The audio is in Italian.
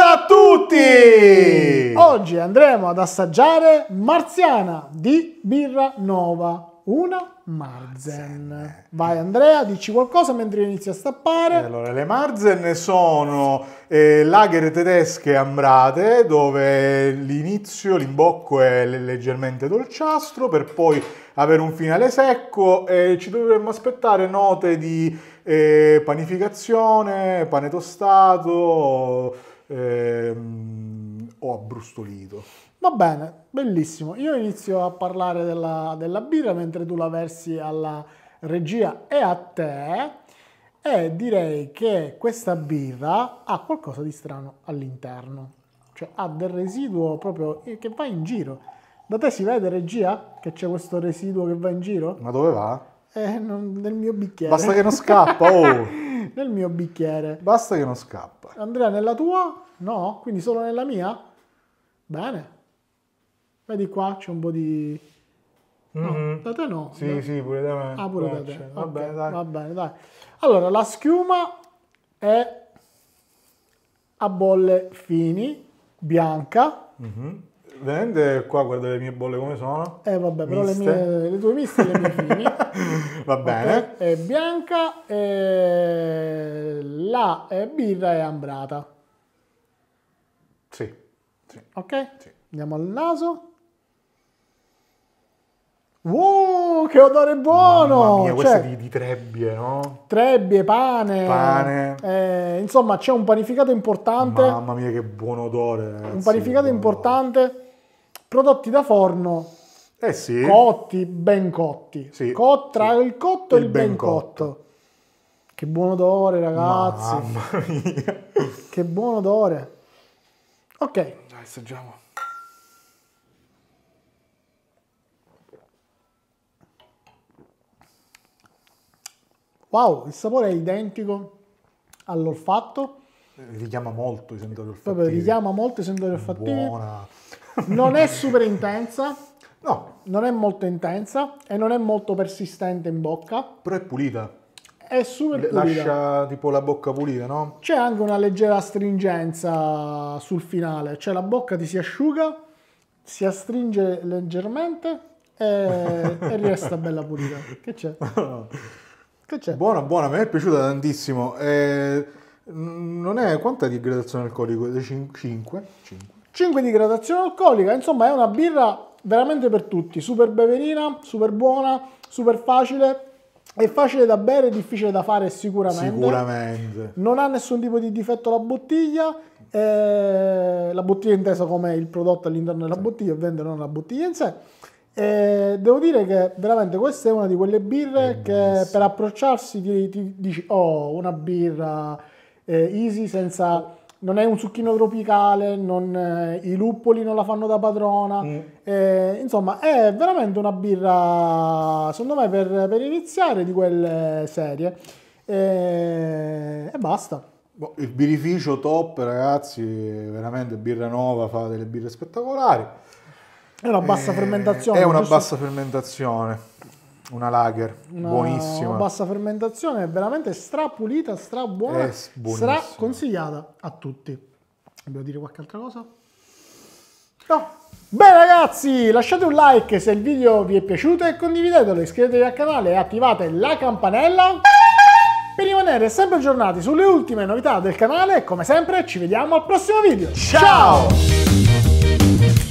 a tutti! Oggi andremo ad assaggiare Marziana di Birra Nova, una Marzen. Vai Andrea, dici qualcosa mentre inizia a stappare. Eh, allora, le Marzen sono eh, lager tedesche ambrate dove l'inizio, l'imbocco è leggermente dolciastro per poi avere un finale secco e ci dovremmo aspettare note di eh, panificazione, pane tostato, ehm, ho abbrustolito. Va bene, bellissimo. Io inizio a parlare della, della birra mentre tu la versi alla regia e a te e direi che questa birra ha qualcosa di strano all'interno, cioè ha del residuo proprio che va in giro. Da te si vede regia che c'è questo residuo che va in giro? Ma dove va? Eh, non, nel mio bicchiere. Basta che non scappa, oh! nel mio bicchiere. Basta che non scappa. Andrea, nella tua? No? Quindi solo nella mia? Bene. Vedi qua, c'è un po' di... No, mm-hmm. da te no. Sì, da... sì, pure da me. Ah, pure Beh, da eh, te. Va, cioè, okay, bene, dai. va bene, dai. Allora, la schiuma è a bolle fini, bianca. Mm-hmm. Veramente qua guarda le mie bolle come sono. Eh vabbè, però le, mie, le, tue miste e le mie fini. Va bene. Okay. È bianca e la birra è ambrata. Sì. sì. Ok? Sì. Andiamo al naso. Wow, che odore buono! Mamma mia, questo è cioè, di, di, trebbie, no? Trebbie, pane. pane. Eh, insomma, c'è un panificato importante. Mamma mia, che buon odore! Ragazzi, un panificato importante. Odore prodotti da forno eh sì. cotti, ben cotti. Sì. Co tra sì. il cotto e il, ben, ben cotto. cotto. Che buon odore, ragazzi. Mamma mia. Che buon odore. Ok. Dai, assaggiamo. Wow, il sapore è identico all'olfatto. Eh, richiama molto i sentori olfattivi. richiama molto i sentori olfattivi. Buona non è super intensa, no, non è molto intensa e non è molto persistente in bocca. Però è pulita. È super pulita. Lascia tipo la bocca pulita, no? C'è anche una leggera stringenza sul finale, cioè la bocca ti si asciuga, si astringe leggermente e, e resta bella pulita. Che c'è? Che c'è? Buona, buona, mi è piaciuta tantissimo. Eh, non è quanta di gradazione alcolico? 5? 5? 5 di gradazione alcolica, insomma è una birra veramente per tutti, super beverina, super buona, super facile, è facile da bere, difficile da fare sicuramente. Sicuramente. Non ha nessun tipo di difetto la bottiglia, eh, la bottiglia intesa come il prodotto all'interno della sì. bottiglia, ovviamente non la bottiglia in sé. Eh, devo dire che veramente questa è una di quelle birre che per approcciarsi ti, ti dici oh una birra eh, easy senza non è un succhino tropicale, non, eh, i luppoli non la fanno da padrona. Mm. Eh, insomma, è veramente una birra, secondo me, per, per iniziare di quelle serie. Eh, e basta. Boh, il birrificio top, ragazzi, veramente birra nuova, fa delle birre spettacolari. È una bassa eh, fermentazione. È una bassa fermentazione. Una lager, una buonissima. Bassa fermentazione, veramente stra pulita, stra buona, eh, consigliata a tutti. Dobbiamo dire qualche altra cosa? No. Beh ragazzi, lasciate un like se il video vi è piaciuto e condividetelo, iscrivetevi al canale e attivate la campanella per rimanere sempre aggiornati sulle ultime novità del canale e come sempre ci vediamo al prossimo video. Ciao! Ciao!